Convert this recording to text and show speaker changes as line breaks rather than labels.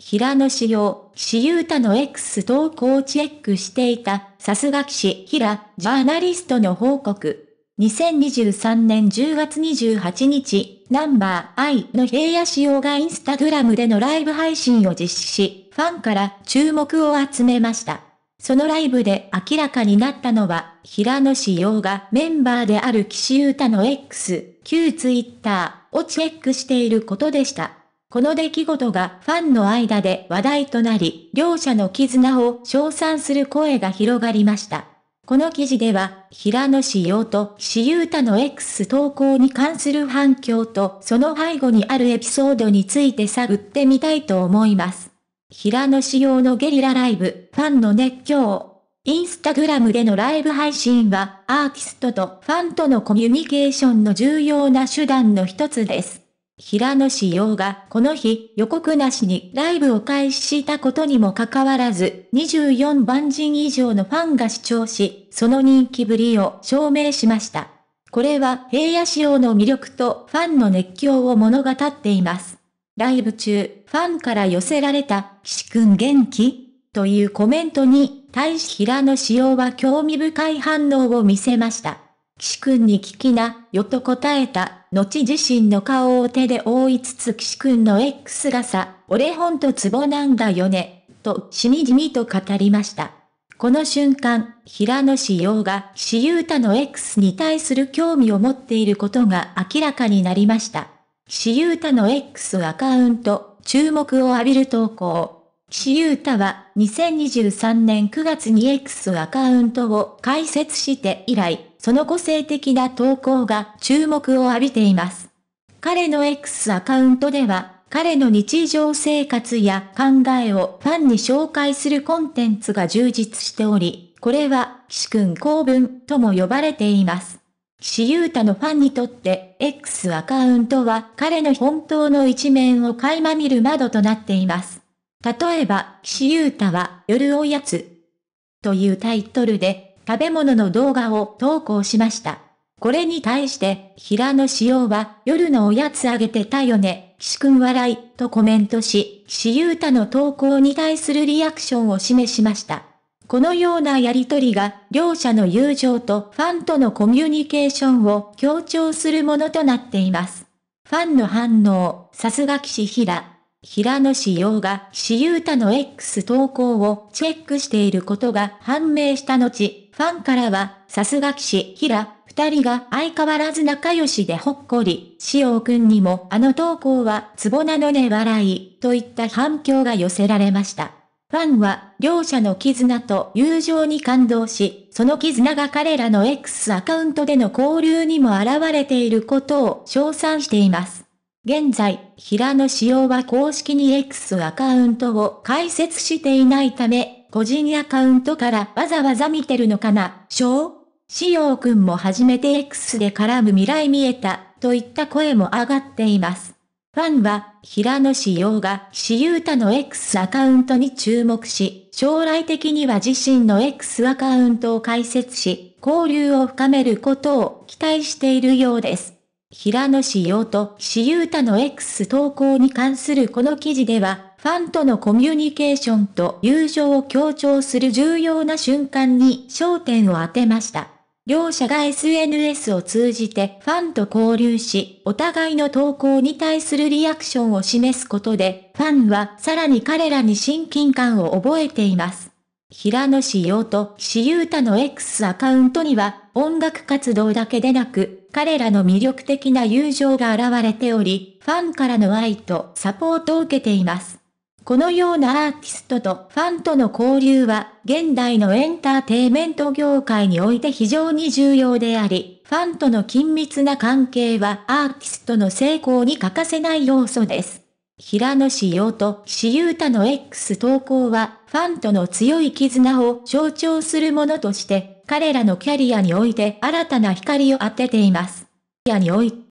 平野志陽、岸優太の X 投稿をチェックしていた、さすが岸平、ジャーナリストの報告。2023年10月28日、ナンバー I の平野志陽がインスタグラムでのライブ配信を実施し、ファンから注目を集めました。そのライブで明らかになったのは、平野志陽がメンバーである岸優太の X、旧ツイッターをチェックしていることでした。この出来事がファンの間で話題となり、両者の絆を称賛する声が広がりました。この記事では、平野志陽と岸優太の X 投稿に関する反響と、その背後にあるエピソードについて探ってみたいと思います。平野志陽のゲリラライブ、ファンの熱狂。インスタグラムでのライブ配信は、アーティストとファンとのコミュニケーションの重要な手段の一つです。平野紫耀がこの日予告なしにライブを開始したことにもかかわらず、24万人以上のファンが視聴し、その人気ぶりを証明しました。これは平野紫耀の魅力とファンの熱狂を物語っています。ライブ中、ファンから寄せられた、岸くん元気というコメントに対し平野紫耀は興味深い反応を見せました。岸くんに聞きな、よと答えた、後自身の顔を手で覆いつつ岸くんの X がさ、俺ほんとツボなんだよね、としみじみと語りました。この瞬間、平野志陽が岸優太の X に対する興味を持っていることが明らかになりました。岸優太の X アカウント、注目を浴びる投稿。岸優太は2023年9月に X アカウントを開設して以来、その個性的な投稿が注目を浴びています。彼の X アカウントでは、彼の日常生活や考えをファンに紹介するコンテンツが充実しており、これは、岸くん公文とも呼ばれています。岸優太のファンにとって、X アカウントは彼の本当の一面を垣間見る窓となっています。例えば、岸優太は、夜おやつというタイトルで食べ物の動画を投稿しました。これに対して、平野紫耀は、夜のおやつあげてたよね、岸くん笑い、とコメントし、岸優太の投稿に対するリアクションを示しました。このようなやりとりが、両者の友情とファンとのコミュニケーションを強調するものとなっています。ファンの反応、さすが岸平。平野志陽が岸優太の X 投稿をチェックしていることが判明した後、ファンからは、さすが岸、平、二人が相変わらず仲良しでほっこり、潮くんにもあの投稿は、ツボなのね笑い、といった反響が寄せられました。ファンは、両者の絆と友情に感動し、その絆が彼らの X アカウントでの交流にも現れていることを称賛しています。現在、平野潮は公式に X アカウントを開設していないため、個人アカウントからわざわざ見てるのかな、翔しようくんも初めて X で絡む未来見えた、といった声も上がっています。ファンは、平野志陽が岸優太の X アカウントに注目し、将来的には自身の X アカウントを開設し、交流を深めることを期待しているようです。平野志陽と岸優太の X 投稿に関するこの記事では、ファンとのコミュニケーションと友情を強調する重要な瞬間に焦点を当てました。両者が SNS を通じてファンと交流し、お互いの投稿に対するリアクションを示すことで、ファンはさらに彼らに親近感を覚えています。平野志陽と岸優太の X アカウントには、音楽活動だけでなく、彼らの魅力的な友情が現れており、ファンからの愛とサポートを受けています。このようなアーティストとファンとの交流は、現代のエンターテイメント業界において非常に重要であり、ファンとの緊密な関係はアーティストの成功に欠かせない要素です。平野志陽と岸優太の X 投稿は、ファンとの強い絆を象徴するものとして、彼らのキャリアにおいて新たな光を当てています。キャリアにおい